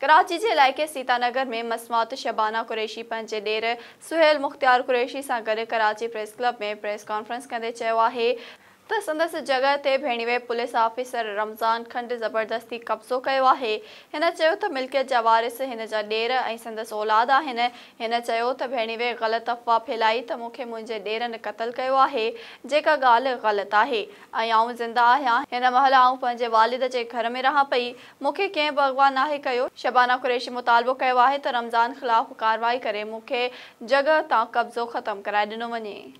कराची के इलाक़े सीतानगर में मसमात शबाना कुरैशी पंहिंजे डेर सुहेल मुख़्तियार कुरैशी से गड कराची प्रेस क्लब में प्रेस कॉन्फ्रेंस कंदे चयो त संदसि जॻह ते भेण वे पुलिस ऑफ़िसर रमज़ान खंड ज़बरदस्ती कब्ज़ो कयो आहे हिन चयो त मिल्कियत जा वारिस हिन जा ॾेर ऐं संदसि औलाद आहिनि हिन चयो त भेण वे ग़लति अफ़वाह फैलाई त मूंखे मुंहिंजे ॾेरनि क़तलु कयो आहे जेका ॻाल्हि ग़लति आहे ऐं आउं ज़िंदा आहियां हिन महिल आऊं पंहिंजे वालिद जे घर में रहां पई मूंखे कंहिं बगवानु आहे कयो शबाना कुरेशी मुतालबो कयो आहे त रमज़ान ख़िलाफ़ु कार्यवाही करे मूंखे जॻह तां कब्ज़ो ख़तमु कराए ॾिनो वञे